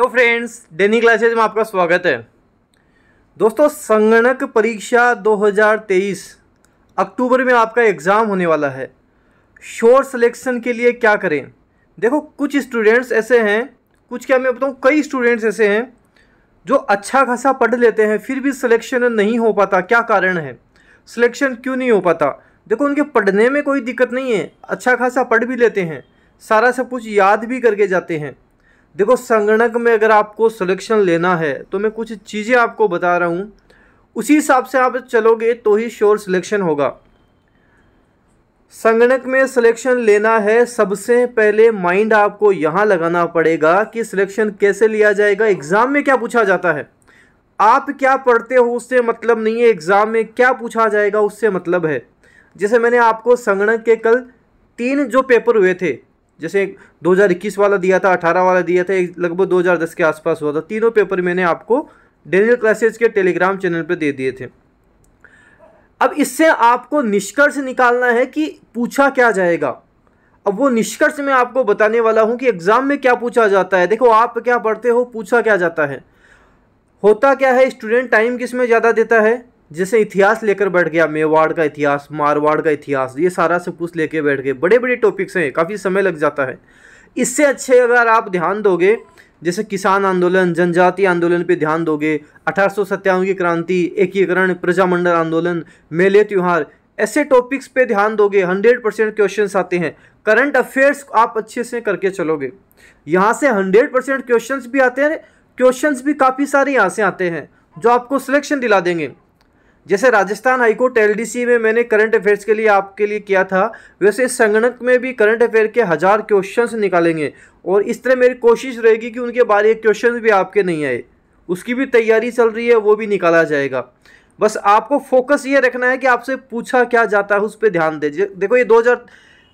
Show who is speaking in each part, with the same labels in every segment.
Speaker 1: तो फ्रेंड्स डेनी क्लासेज में आपका स्वागत है दोस्तों संगणक परीक्षा 2023 अक्टूबर में आपका एग्ज़ाम होने वाला है शोर सिलेक्शन के लिए क्या करें देखो कुछ स्टूडेंट्स ऐसे हैं कुछ क्या मैं बताऊँ कई स्टूडेंट्स ऐसे हैं जो अच्छा खासा पढ़ लेते हैं फिर भी सिलेक्शन नहीं हो पाता क्या कारण है सिलेक्शन क्यों नहीं हो पाता देखो उनके पढ़ने में कोई दिक्कत नहीं है अच्छा खासा पढ़ भी लेते हैं सारा सब कुछ याद भी करके जाते हैं देखो संगणक में अगर आपको सिलेक्शन लेना है तो मैं कुछ चीज़ें आपको बता रहा हूँ उसी हिसाब से आप चलोगे तो ही श्योर सिलेक्शन होगा संगणक में सिलेक्शन लेना है सबसे पहले माइंड आपको यहाँ लगाना पड़ेगा कि सिलेक्शन कैसे लिया जाएगा एग्ज़ाम में क्या पूछा जाता है आप क्या पढ़ते हो उससे मतलब नहीं है एग्ज़ाम में क्या पूछा जाएगा उससे मतलब है जैसे मैंने आपको संगणक के कल तीन जो पेपर हुए थे जैसे 2021 वाला दिया था 18 वाला दिया था लगभग 2010 के आसपास हुआ था तीनों पेपर मैंने आपको डेनियल क्लासेज के टेलीग्राम चैनल पर दे दिए थे अब इससे आपको निष्कर्ष निकालना है कि पूछा क्या जाएगा अब वो निष्कर्ष मैं आपको बताने वाला हूँ कि एग्ज़ाम में क्या पूछा जाता है देखो आप क्या पढ़ते हो पूछा क्या जाता है होता क्या है स्टूडेंट टाइम किस में ज़्यादा देता है जैसे इतिहास लेकर बैठ गया मेवाड़ का इतिहास मारवाड़ का इतिहास ये सारा सब कुछ लेके बैठ गए बड़े बड़े टॉपिक्स हैं काफ़ी समय लग जाता है इससे अच्छे अगर आप ध्यान दोगे जैसे किसान आंदोलन जनजाति आंदोलन पे ध्यान दोगे अठारह की क्रांति एकीकरण प्रजामंडल आंदोलन मेले त्यौहार ऐसे टॉपिक्स पे ध्यान दोगे हंड्रेड परसेंट क्वेश्चन आते हैं करंट अफेयर्स आप अच्छे से करके चलोगे यहाँ से हंड्रेड परसेंट क्वेश्चन भी आते हैं क्वेश्चन भी काफ़ी सारे यहाँ से आते हैं जो आपको सिलेक्शन दिला देंगे जैसे राजस्थान हाईकोर्ट सी में मैंने करंट अफेयर्स के लिए आपके लिए किया था वैसे संगणक में भी करंट अफेयर के हज़ार क्वेश्चन निकालेंगे और इस तरह मेरी कोशिश रहेगी कि उनके बारे में क्वेश्चन भी आपके नहीं आए उसकी भी तैयारी चल रही है वो भी निकाला जाएगा बस आपको फोकस ये रखना है कि आपसे पूछा क्या जाता है उस पर ध्यान दे देखो ये हजार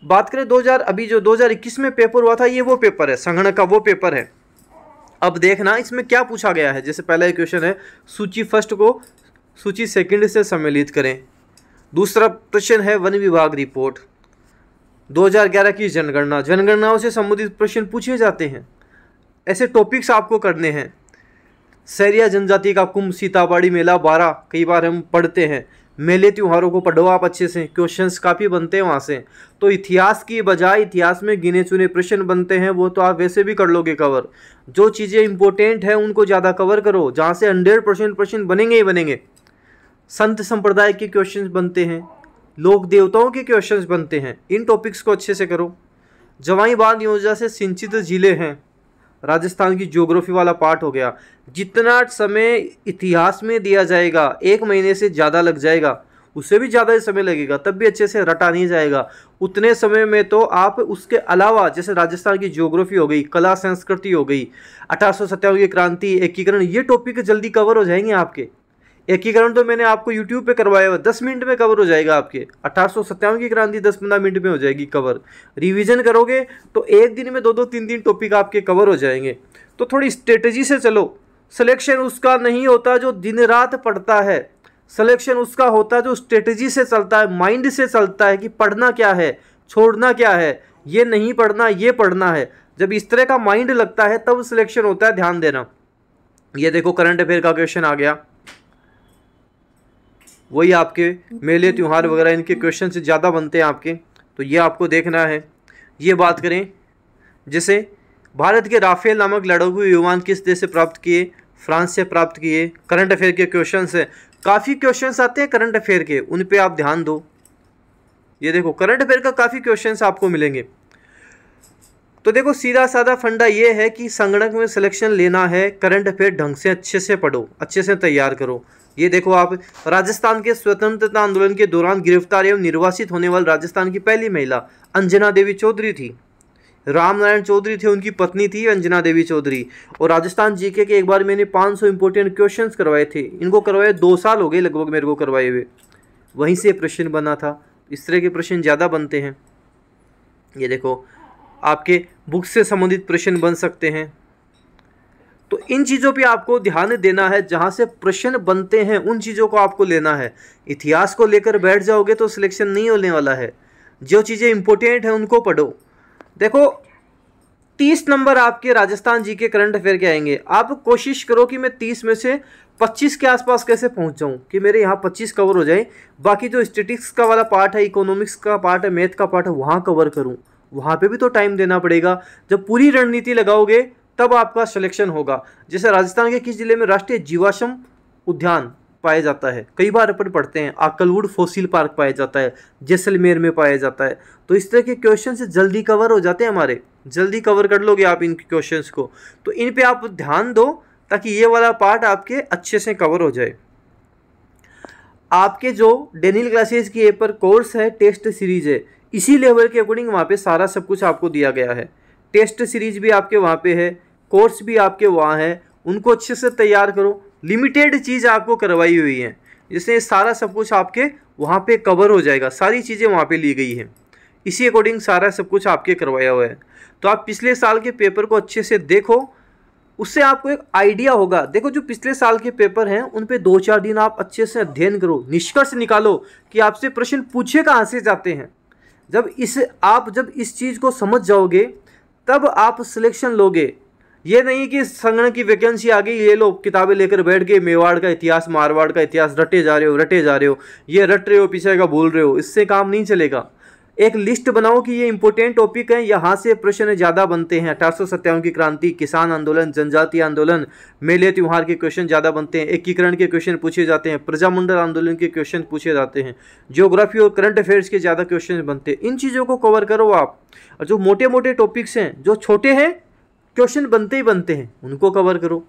Speaker 1: बात करें हजार अभी जो इक्कीस में पेपर हुआ था ये वो पेपर है संगणक का वो पेपर है अब देखना इसमें क्या पूछा गया है जैसे पहला क्वेश्चन है सूची फर्स्ट को सूची सेकंड से सम्मिलित करें दूसरा प्रश्न है वन विभाग रिपोर्ट 2011 की जनगणना जनगणनाओं से संबंधित प्रश्न पूछे जाते हैं ऐसे टॉपिक्स आपको करने हैं सैरिया जनजाति का कुंभ सीताबाड़ी मेला बारह कई बार हम पढ़ते हैं मेले त्योहारों को पढ़ो आप अच्छे से क्वेश्चंस काफ़ी बनते हैं वहाँ से तो इतिहास की बजाय इतिहास में गिने चुने प्रश्न बनते हैं वो तो आप वैसे भी कर लोगे कवर जो चीज़ें इंपॉर्टेंट हैं उनको ज़्यादा कवर करो जहाँ से हंड्रेड परसेंट प्रश्न बनेंगे ही बनेंगे संत संप्रदाय के क्वेश्चंस बनते हैं लोक देवताओं के क्वेश्चंस बनते हैं इन टॉपिक्स को अच्छे से करो जवाई बांध योजना से सिंचित जिले हैं राजस्थान की ज्योग्राफी वाला पार्ट हो गया जितना समय इतिहास में दिया जाएगा एक महीने से ज़्यादा लग जाएगा उससे भी ज़्यादा समय लगेगा तब भी अच्छे से रटा नहीं जाएगा उतने समय में तो आप उसके अलावा जैसे राजस्थान की ज्योग्राफी हो गई कला संस्कृति हो गई अठारह की क्रांति एकीकरण ये टॉपिक जल्दी कवर हो जाएंगे आपके एकीकरण तो मैंने आपको यूट्यूब पे करवाया हुआ दस मिनट में कवर हो जाएगा आपके अठारह की क्रांति दस पंद्रह मिनट में हो जाएगी कवर रिवीजन करोगे तो एक दिन में दो दो तीन तीन टॉपिक आपके कवर हो जाएंगे तो थोड़ी स्ट्रेटजी से चलो सिलेक्शन उसका नहीं होता जो दिन रात पढ़ता है सिलेक्शन उसका होता है जो स्ट्रेटजी से चलता है माइंड से चलता है कि पढ़ना क्या है छोड़ना क्या है ये नहीं पढ़ना ये पढ़ना है जब इस तरह का माइंड लगता है तब सिलेक्शन होता है ध्यान देना ये देखो करंट अफेयर का क्वेश्चन आ गया वही आपके मेले त्यौहार वगैरह इनके क्वेश्चन से ज़्यादा बनते हैं आपके तो ये आपको देखना है ये बात करें जैसे भारत के राफेल नामक लड़ाकू विमान किस देश से प्राप्त किए फ्रांस से प्राप्त किए करंट अफेयर के क्वेश्चन हैं काफ़ी क्वेश्चन आते हैं करंट अफेयर के उन पर आप ध्यान दो ये देखो करंट अफेयर का काफ़ी क्वेश्चन आपको मिलेंगे तो देखो सीधा साधा फंडा ये है कि संगणक में सिलेक्शन लेना है करंट अफेयर ढंग से अच्छे से पढ़ो अच्छे से तैयार करो ये देखो आप राजस्थान के स्वतंत्रता आंदोलन के दौरान गिरफ्तार एवं निर्वासित होने वाली राजस्थान की पहली महिला अंजना देवी चौधरी थी राम नारायण चौधरी थे उनकी पत्नी थी अंजना देवी चौधरी और राजस्थान जीके के एक बार मैंने 500 सौ इंपॉर्टेंट क्वेश्चन करवाए थे इनको करवाए दो साल हो गए लगभग मेरे को करवाए हुए वहीं से प्रश्न बना था इस तरह के प्रश्न ज़्यादा बनते हैं ये देखो आपके बुक से संबंधित प्रश्न बन सकते हैं तो इन चीज़ों पे आपको ध्यान देना है जहाँ से प्रश्न बनते हैं उन चीज़ों को आपको लेना है इतिहास को लेकर बैठ जाओगे तो सिलेक्शन नहीं होने वाला है जो चीज़ें इंपॉर्टेंट हैं उनको पढ़ो देखो तीस नंबर आपके राजस्थान जी के करंट अफेयर के आएंगे आप कोशिश करो कि मैं तीस में से पच्चीस के आसपास कैसे पहुँच जाऊँ कि मेरे यहाँ पच्चीस कवर हो जाए बाकी जो स्टेटिक्स का वाला पार्ट है इकोनॉमिक्स का पार्ट है मैथ का पार्ट है वहाँ कवर करूँ वहाँ पे भी तो टाइम देना पड़ेगा जब पूरी रणनीति लगाओगे तब आपका सिलेक्शन होगा जैसे राजस्थान के किस जिले में राष्ट्रीय जीवाश्म उद्यान पाया जाता है कई बार अपन पढ़ते हैं आकलवुड फोसिल पार्क पाया जाता है जैसलमेर में पाया जाता है तो इस तरह के क्वेश्चन से जल्दी कवर हो जाते हैं हमारे जल्दी कवर कर लोगे आप इन क्वेश्चन को तो इन पर आप ध्यान दो ताकि ये वाला पार्ट आपके अच्छे से कवर हो जाए आपके जो डेनियल क्लासेस की एप पर कोर्स है टेस्ट सीरीज है इसी लेवल के अकॉर्डिंग वहाँ पे सारा सब कुछ आपको दिया गया है टेस्ट सीरीज भी आपके वहाँ पे है कोर्स भी आपके वहाँ हैं उनको अच्छे से तैयार करो लिमिटेड चीज़ आपको करवाई हुई है जिससे सारा सब कुछ आपके वहाँ पे कवर हो जाएगा सारी चीज़ें वहाँ पे ली गई हैं इसी अकॉर्डिंग सारा सब कुछ आपके करवाया हुआ है तो आप पिछले साल के पेपर को अच्छे से देखो उससे आपको एक आइडिया होगा देखो जो पिछले साल के पेपर हैं उन पर दो चार दिन आप अच्छे से अध्ययन करो निष्कर्ष निकालो कि आपसे प्रश्न पूछे कहाँ से जाते हैं जब इस आप जब इस चीज़ को समझ जाओगे तब आप सिलेक्शन लोगे ये नहीं कि संगण की वैकेंसी आ गई ये लो किताबें लेकर बैठ गए मेवाड़ का इतिहास मारवाड़ का इतिहास रटे जा रहे हो रटे जा रहे हो ये रट रहे हो पीछे का बोल रहे हो इससे काम नहीं चलेगा एक लिस्ट बनाओ कि ये इंपॉर्टेंट टॉपिक है यहाँ से प्रश्न ज़्यादा बनते हैं अठारह की क्रांति किसान आंदोलन जनजातीय आंदोलन मेले त्यौहार के क्वेश्चन ज़्यादा बनते हैं एकीकरण के क्वेश्चन पूछे जाते हैं प्रजामंडल आंदोलन के क्वेश्चन पूछे जाते हैं ज्योग्राफी और करंट अफेयर्स के ज़्यादा क्वेश्चन बनते हैं इन चीज़ों को कवर करो आप और जो मोटे मोटे टॉपिक्स हैं जो छोटे हैं क्वेश्चन बनते ही बनते हैं उनको कवर करो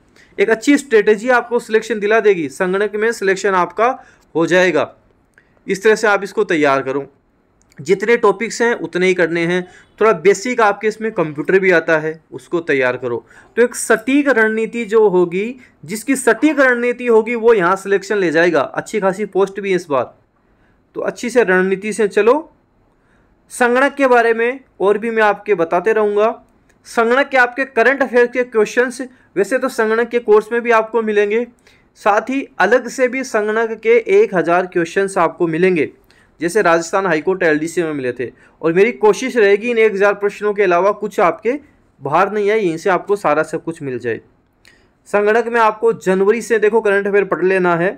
Speaker 1: एक अच्छी स्ट्रेटेजी आपको सिलेक्शन दिला देगी संगणक में सिलेक्शन आपका हो जाएगा इस तरह से आप इसको तैयार करो जितने टॉपिक्स हैं उतने ही करने हैं थोड़ा बेसिक आपके इसमें कंप्यूटर भी आता है उसको तैयार करो तो एक सटीक रणनीति जो होगी जिसकी सटीक रणनीति होगी वो यहाँ सिलेक्शन ले जाएगा अच्छी खासी पोस्ट भी है इस बार तो अच्छी से रणनीति से चलो संगणक के बारे में और भी मैं आपके बताते रहूँगा संगणक के आपके करंट अफेयर के क्वेश्चंस वैसे तो संगणक के कोर्स में भी आपको मिलेंगे साथ ही अलग से भी संगणक के एक हज़ार क्वेश्चन आपको मिलेंगे जैसे राजस्थान हाईकोर्ट एल डी में मिले थे और मेरी कोशिश रहेगी इन एक हज़ार प्रश्नों के अलावा कुछ आपके बाहर नहीं आए यहीं से आपको सारा सब कुछ मिल जाए संगणक में आपको जनवरी से देखो करंट अफेयर पढ़ लेना है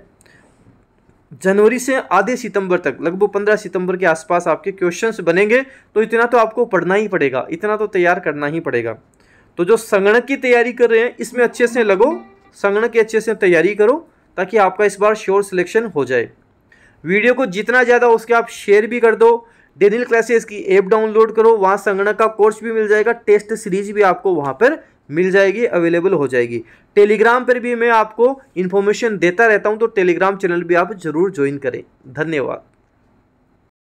Speaker 1: जनवरी से आधे सितंबर तक लगभग पंद्रह सितंबर के आसपास आपके क्वेश्चंस बनेंगे तो इतना तो आपको पढ़ना ही पड़ेगा इतना तो तैयार करना ही पड़ेगा तो जो संगणक की तैयारी कर रहे हैं इसमें अच्छे से लगो संगणक की अच्छे से तैयारी करो ताकि आपका इस बार श्योर सिलेक्शन हो जाए वीडियो को जितना ज़्यादा उसके आप शेयर भी कर दो डेनिल क्लासेस की ऐप डाउनलोड करो वहाँ संगणक का कोर्स भी मिल जाएगा टेस्ट सीरीज भी आपको वहाँ पर मिल जाएगी अवेलेबल हो जाएगी टेलीग्राम पर भी मैं आपको इन्फॉर्मेशन देता रहता हूँ तो टेलीग्राम चैनल भी आप ज़रूर ज्वाइन करें धन्यवाद